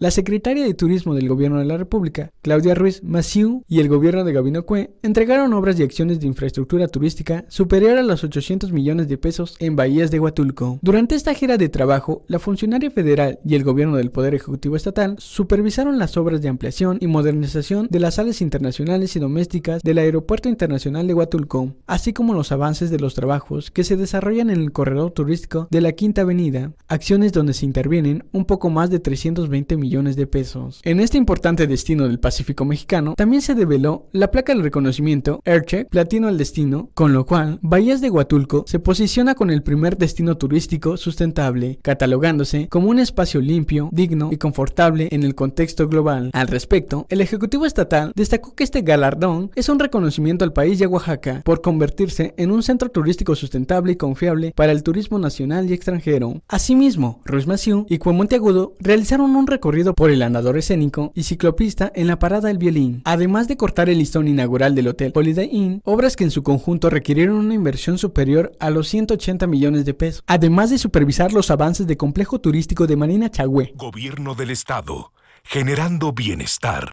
La secretaria de Turismo del Gobierno de la República, Claudia Ruiz Massieu, y el gobierno de Gabino Cue entregaron obras y acciones de infraestructura turística superior a los 800 millones de pesos en bahías de Huatulco. Durante esta gira de trabajo, la funcionaria federal y el gobierno del Poder Ejecutivo Estatal supervisaron las obras de ampliación y modernización de las salas internacionales y domésticas del Aeropuerto Internacional de Huatulco, así como los avances de los trabajos que se desarrollan en el corredor turístico de la Quinta Avenida, acciones donde se intervienen un poco más de 320 millones de pesos. En este importante destino del Pacífico mexicano, también se develó la placa del reconocimiento Aircheck Platino al Destino, con lo cual Bahías de Huatulco se posiciona con el primer destino turístico sustentable, catalogándose como un espacio limpio, digno y confortable en el contexto global. Al respecto, el Ejecutivo Estatal destacó que este galardón es un reconocimiento al país de Oaxaca por convertirse en un centro turístico sustentable y confiable para el turismo nacional y extranjero. Asimismo, Ruiz Maciú y Cuamonte Agudo realizaron un recorrido por el andador escénico y ciclopista en la parada del Violín, además de cortar el listón inaugural del Hotel Holiday Inn, obras que en su conjunto requirieron una inversión superior a los 180 millones de pesos, además de supervisar los avances de complejo turístico de Marina Chagüe. Gobierno del Estado, generando bienestar.